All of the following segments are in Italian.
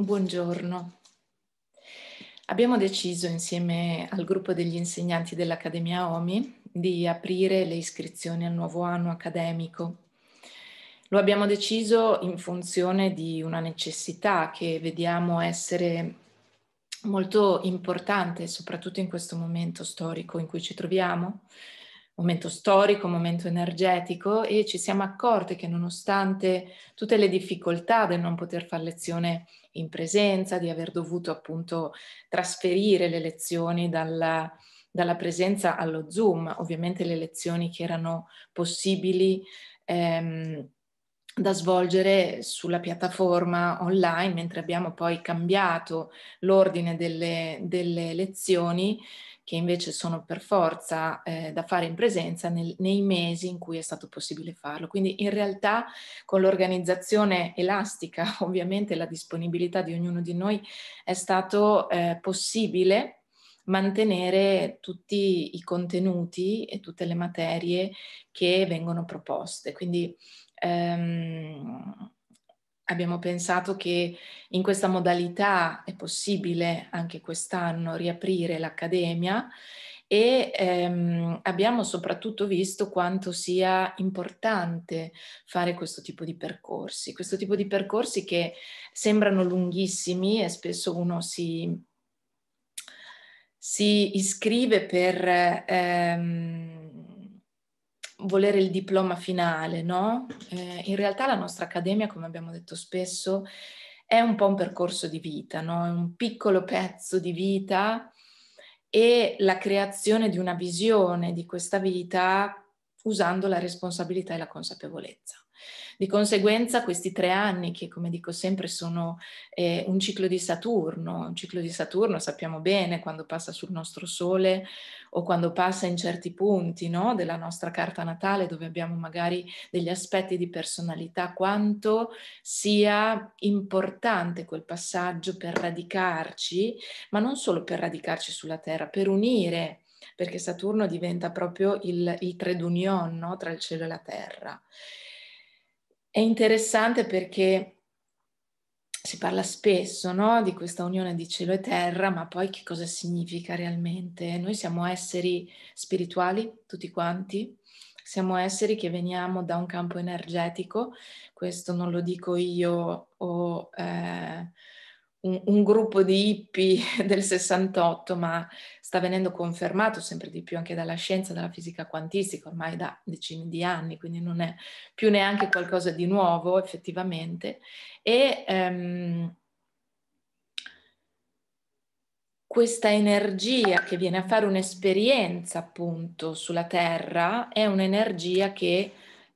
Buongiorno. Abbiamo deciso insieme al gruppo degli insegnanti dell'Accademia OMI di aprire le iscrizioni al nuovo anno accademico. Lo abbiamo deciso in funzione di una necessità che vediamo essere molto importante, soprattutto in questo momento storico in cui ci troviamo, momento storico, momento energetico e ci siamo accorte che nonostante tutte le difficoltà del non poter fare lezione in presenza, di aver dovuto appunto trasferire le lezioni dalla, dalla presenza allo Zoom, ovviamente le lezioni che erano possibili ehm, da svolgere sulla piattaforma online, mentre abbiamo poi cambiato l'ordine delle, delle lezioni che invece sono per forza eh, da fare in presenza nel, nei mesi in cui è stato possibile farlo. Quindi in realtà con l'organizzazione elastica, ovviamente la disponibilità di ognuno di noi, è stato eh, possibile mantenere tutti i contenuti e tutte le materie che vengono proposte. Quindi ehm, abbiamo pensato che in questa modalità è possibile anche quest'anno riaprire l'accademia e ehm, abbiamo soprattutto visto quanto sia importante fare questo tipo di percorsi, questo tipo di percorsi che sembrano lunghissimi e spesso uno si, si iscrive per... Ehm, volere il diploma finale, no? Eh, in realtà la nostra accademia, come abbiamo detto spesso, è un po' un percorso di vita, no? È un piccolo pezzo di vita e la creazione di una visione di questa vita usando la responsabilità e la consapevolezza. Di conseguenza questi tre anni, che come dico sempre sono eh, un ciclo di Saturno, un ciclo di Saturno sappiamo bene quando passa sul nostro Sole o quando passa in certi punti no? della nostra carta natale dove abbiamo magari degli aspetti di personalità, quanto sia importante quel passaggio per radicarci, ma non solo per radicarci sulla Terra, per unire perché Saturno diventa proprio il, il trade union no? tra il cielo e la terra. È interessante perché si parla spesso no, di questa unione di cielo e terra, ma poi che cosa significa realmente? Noi siamo esseri spirituali, tutti quanti, siamo esseri che veniamo da un campo energetico, questo non lo dico io o... Eh, un, un, gruppo di hippie del 68, ma sta venendo confermato sempre di più anche dalla scienza, dalla fisica quantistica, ormai da decine di anni, quindi non è più neanche qualcosa di nuovo effettivamente. E ehm, questa energia che viene a fare un'esperienza appunto sulla Terra è un'energia che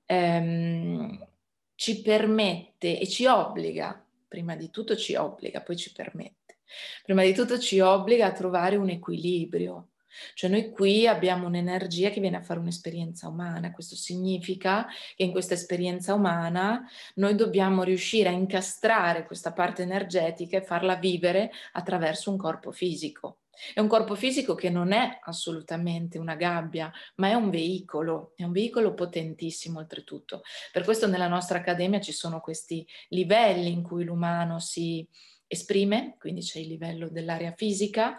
ehm, ci permette e ci obbliga prima di tutto ci obbliga, poi ci permette. Prima di tutto ci obbliga a trovare un equilibrio, cioè noi qui abbiamo un'energia che viene a fare un'esperienza umana, questo significa che in questa esperienza umana noi dobbiamo riuscire a incastrare questa parte energetica e farla vivere attraverso un corpo fisico. È un corpo fisico che non è assolutamente una gabbia, ma è un veicolo, è un veicolo potentissimo oltretutto. Per questo nella nostra accademia ci sono questi livelli in cui l'umano si esprime, quindi c'è il livello dell'area fisica,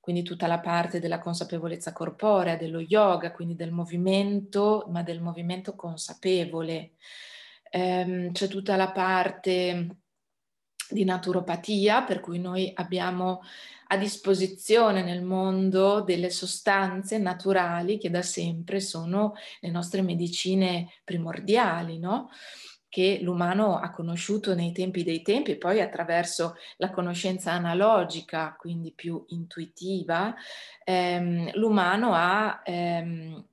quindi tutta la parte della consapevolezza corporea, dello yoga, quindi del movimento, ma del movimento consapevole. Ehm, c'è tutta la parte di naturopatia, per cui noi abbiamo a disposizione nel mondo delle sostanze naturali che da sempre sono le nostre medicine primordiali, no? che l'umano ha conosciuto nei tempi dei tempi e poi attraverso la conoscenza analogica, quindi più intuitiva, ehm, l'umano ha ehm,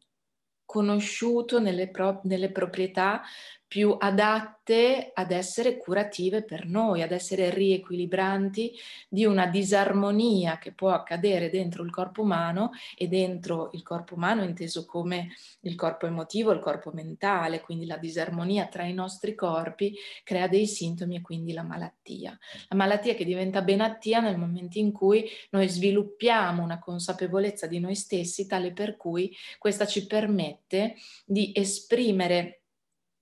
conosciuto nelle, pro- nelle proprietà più adatte ad essere curative per noi, ad essere riequilibranti di una disarmonia che può accadere dentro il corpo umano e dentro il corpo umano inteso come il corpo emotivo, il corpo mentale, quindi la disarmonia tra i nostri corpi crea dei sintomi e quindi la malattia. La malattia che diventa benattia nel momento in cui noi sviluppiamo una consapevolezza di noi stessi tale per cui questa ci permette di esprimere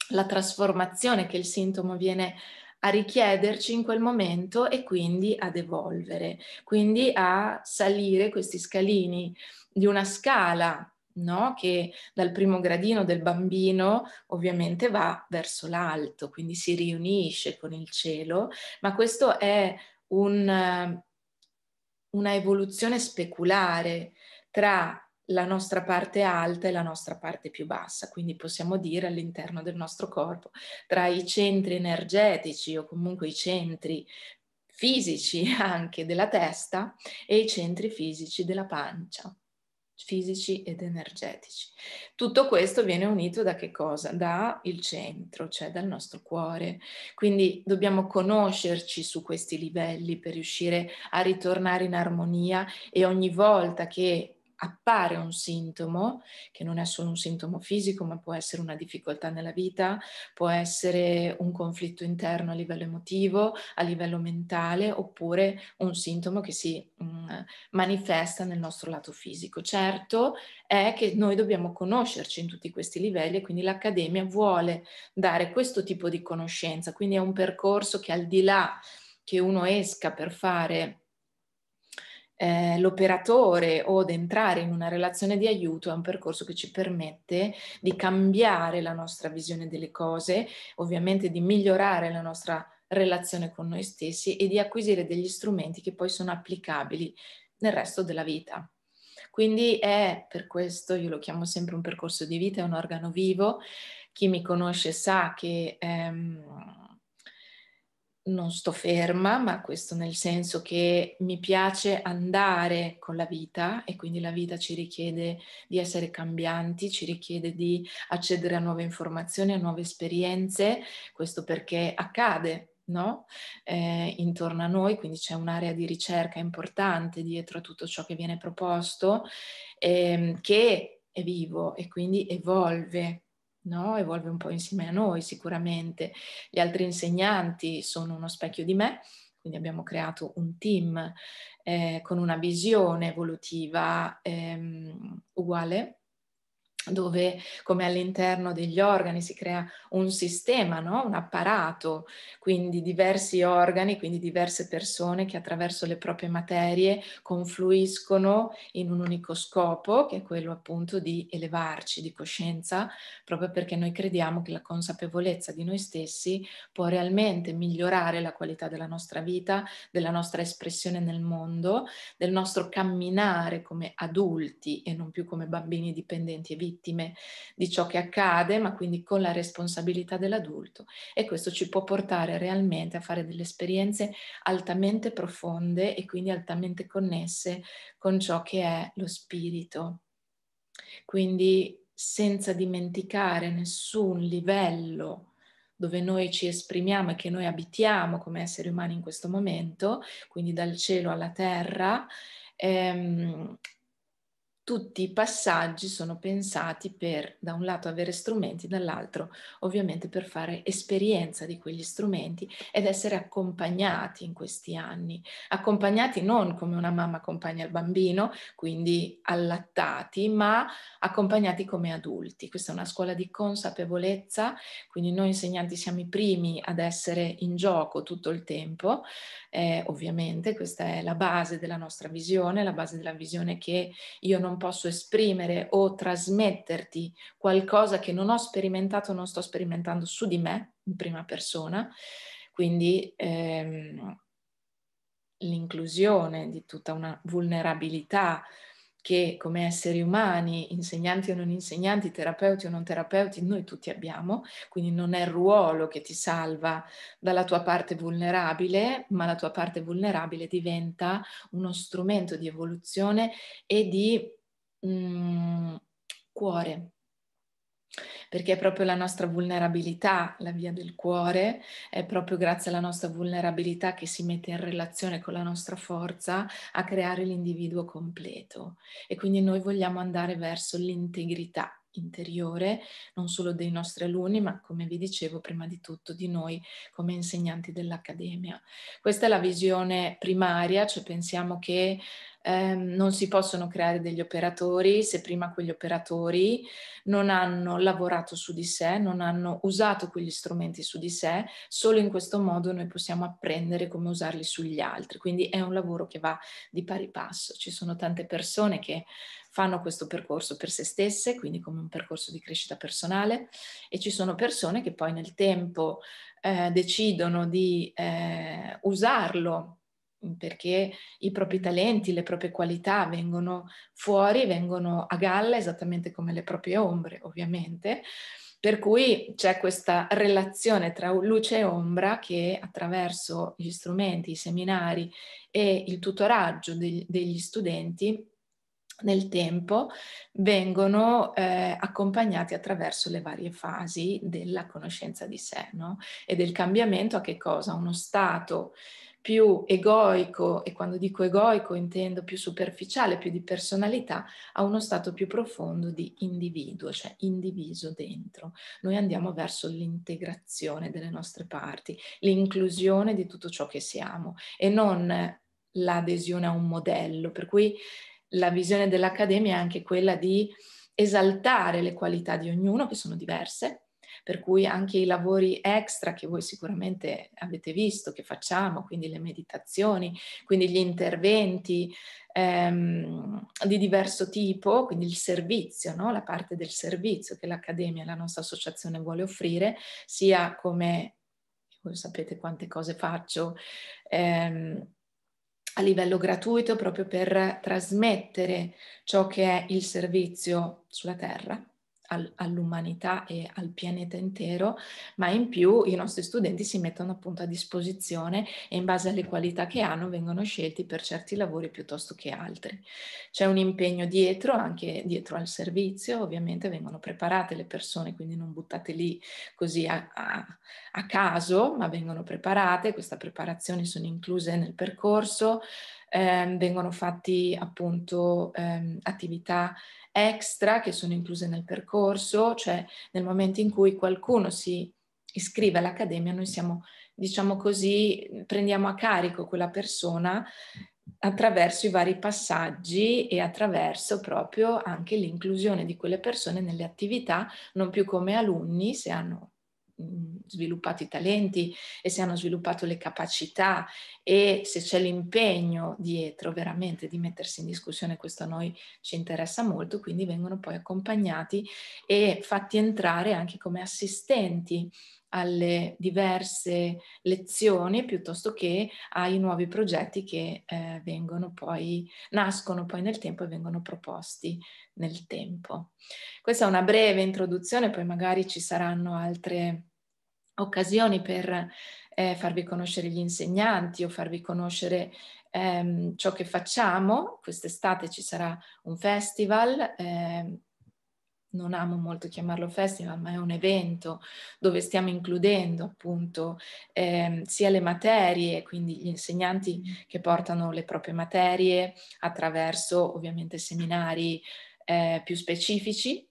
la trasformazione che il sintomo viene a richiederci in quel momento e quindi ad evolvere, quindi a salire questi scalini di una scala No? che dal primo gradino del bambino ovviamente va verso l'alto, quindi si riunisce con il cielo, ma questo è un, una evoluzione speculare tra la nostra parte alta e la nostra parte più bassa, quindi possiamo dire all'interno del nostro corpo, tra i centri energetici o comunque i centri fisici anche della testa e i centri fisici della pancia, fisici ed energetici. Tutto questo viene unito da che cosa? Da il centro, cioè dal nostro cuore. Quindi dobbiamo conoscerci su questi livelli per riuscire a ritornare in armonia e ogni volta che appare un sintomo, che non è solo un sintomo fisico, ma può essere una difficoltà nella vita, può essere un conflitto interno a livello emotivo, a livello mentale, oppure un sintomo che si mh, mm, manifesta nel nostro lato fisico. Certo è che noi dobbiamo conoscerci in tutti questi livelli e quindi l'Accademia vuole dare questo tipo di conoscenza, quindi è un percorso che al di là che uno esca per fare eh, l'operatore o ad entrare in una relazione di aiuto è un percorso che ci permette di cambiare la nostra visione delle cose, ovviamente di migliorare la nostra relazione con noi stessi e di acquisire degli strumenti che poi sono applicabili nel resto della vita. Quindi è per questo, io lo chiamo sempre un percorso di vita, è un organo vivo. Chi mi conosce sa che ehm, non sto ferma, ma questo nel senso che mi piace andare con la vita e quindi la vita ci richiede di essere cambianti, ci richiede di accedere a nuove informazioni, a nuove esperienze, questo perché accade. No? Eh, intorno a noi, quindi c'è un'area di ricerca importante dietro a tutto ciò che viene proposto, ehm, che è vivo e quindi evolve no? evolve un po' insieme a noi sicuramente. Gli altri insegnanti sono uno specchio di me, quindi abbiamo creato un team eh, con una visione evolutiva ehm, uguale dove come all'interno degli organi si crea un sistema, no? un apparato, quindi diversi organi, quindi diverse persone che attraverso le proprie materie confluiscono in un unico scopo, che è quello appunto di elevarci di coscienza, proprio perché noi crediamo che la consapevolezza di noi stessi può realmente migliorare la qualità della nostra vita, della nostra espressione nel mondo, del nostro camminare come adulti e non più come bambini dipendenti e vittime vittime di ciò che accade, ma quindi con la responsabilità dell'adulto e questo ci può portare realmente a fare delle esperienze altamente profonde e quindi altamente connesse con ciò che è lo spirito. Quindi senza dimenticare nessun livello dove noi ci esprimiamo e che noi abitiamo come esseri umani in questo momento, quindi dal cielo alla terra, ehm, tutti i passaggi sono pensati per, da un lato, avere strumenti, dall'altro, ovviamente, per fare esperienza di quegli strumenti ed essere accompagnati in questi anni. Accompagnati non come una mamma accompagna il bambino, quindi allattati, ma accompagnati come adulti. Questa è una scuola di consapevolezza, quindi noi insegnanti siamo i primi ad essere in gioco tutto il tempo. Eh, ovviamente questa è la base della nostra visione, la base della visione che io non posso esprimere o trasmetterti qualcosa che non ho sperimentato, non sto sperimentando su di me in prima persona. Quindi ehm, l'inclusione di tutta una vulnerabilità che come esseri umani, insegnanti o non insegnanti, terapeuti o non terapeuti, noi tutti abbiamo, quindi non è il ruolo che ti salva dalla tua parte vulnerabile, ma la tua parte vulnerabile diventa uno strumento di evoluzione e di mh, cuore, perché è proprio la nostra vulnerabilità, la via del cuore, è proprio grazie alla nostra vulnerabilità che si mette in relazione con la nostra forza a creare l'individuo completo. E quindi noi vogliamo andare verso l'integrità interiore, non solo dei nostri alunni, ma come vi dicevo prima di tutto di noi come insegnanti dell'Accademia. Questa è la visione primaria, cioè pensiamo che ehm, non si possono creare degli operatori se prima quegli operatori non hanno lavorato su di sé, non hanno usato quegli strumenti su di sé, solo in questo modo noi possiamo apprendere come usarli sugli altri. Quindi è un lavoro che va di pari passo. Ci sono tante persone che fanno questo percorso per se stesse, quindi come un percorso di crescita personale e ci sono persone che poi nel tempo eh, decidono di eh, usarlo perché i propri talenti, le proprie qualità vengono fuori, vengono a galla esattamente come le proprie ombre, ovviamente. Per cui c'è questa relazione tra luce e ombra che attraverso gli strumenti, i seminari e il tutoraggio degli, degli studenti nel tempo vengono eh, accompagnati attraverso le varie fasi della conoscenza di sé no? e del cambiamento a che cosa? Uno stato più egoico, e quando dico egoico intendo più superficiale, più di personalità, a uno stato più profondo di individuo, cioè indiviso dentro. Noi andiamo verso l'integrazione delle nostre parti, l'inclusione di tutto ciò che siamo e non l'adesione a un modello, per cui la visione dell'Accademia è anche quella di esaltare le qualità di ognuno, che sono diverse, per cui anche i lavori extra che voi sicuramente avete visto, che facciamo, quindi le meditazioni, quindi gli interventi ehm, di diverso tipo, quindi il servizio, no? la parte del servizio che l'Accademia, la nostra associazione vuole offrire, sia come, voi sapete quante cose faccio, ehm, a livello gratuito proprio per trasmettere ciò che è il servizio sulla terra al, all'umanità e al pianeta intero, ma in più i nostri studenti si mettono appunto a disposizione e in base alle qualità che hanno vengono scelti per certi lavori piuttosto che altri. C'è un impegno dietro, anche dietro al servizio, ovviamente vengono preparate le persone, quindi non buttate lì così a, a, a caso, ma vengono preparate, questa preparazione sono incluse nel percorso, ehm, vengono fatti appunto ehm, attività extra che sono incluse nel percorso, cioè nel momento in cui qualcuno si iscrive all'accademia noi siamo, diciamo così, prendiamo a carico quella persona attraverso i vari passaggi e attraverso proprio anche l'inclusione di quelle persone nelle attività, non più come alunni, se hanno Mm, sviluppato i talenti e se hanno sviluppato le capacità e se c'è l'impegno dietro veramente di mettersi in discussione, questo a noi ci interessa molto, quindi vengono poi accompagnati e fatti entrare anche come assistenti alle diverse lezioni piuttosto che ai nuovi progetti che eh, vengono poi, nascono poi nel tempo e vengono proposti nel tempo. Questa è una breve introduzione, poi magari ci saranno altre occasioni per eh, farvi conoscere gli insegnanti o farvi conoscere ehm, ciò che facciamo. Quest'estate ci sarà un festival. Ehm, non amo molto chiamarlo festival, ma è un evento dove stiamo includendo appunto eh, sia le materie, quindi gli insegnanti che portano le proprie materie attraverso ovviamente seminari eh, più specifici,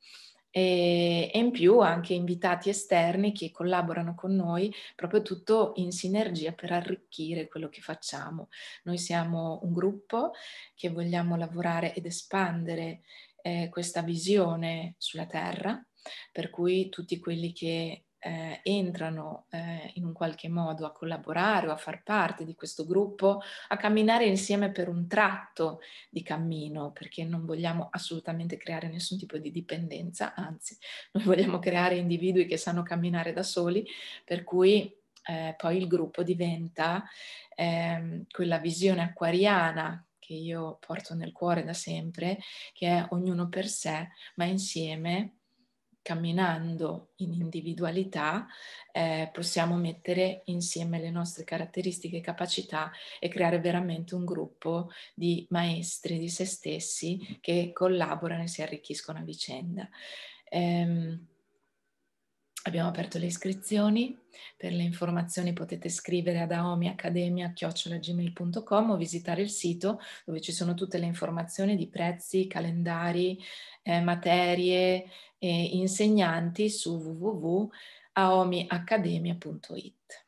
e, e in più anche invitati esterni che collaborano con noi proprio tutto in sinergia per arricchire quello che facciamo. Noi siamo un gruppo che vogliamo lavorare ed espandere eh, questa visione sulla Terra, per cui tutti quelli che eh, entrano eh, in un qualche modo a collaborare o a far parte di questo gruppo, a camminare insieme per un tratto di cammino, perché non vogliamo assolutamente creare nessun tipo di dipendenza, anzi, noi vogliamo creare individui che sanno camminare da soli, per cui eh, poi il gruppo diventa ehm, quella visione acquariana che io porto nel cuore da sempre, che è ognuno per sé, ma insieme camminando in individualità eh, possiamo mettere insieme le nostre caratteristiche e capacità e creare veramente un gruppo di maestri di se stessi che collaborano e si arricchiscono a vicenda. Eh, abbiamo aperto le iscrizioni, per le informazioni potete scrivere ad aomiaccademia.gmail.com o visitare il sito dove ci sono tutte le informazioni di prezzi, calendari, eh, materie, eh, insegnanti su www.aomiacademia.it.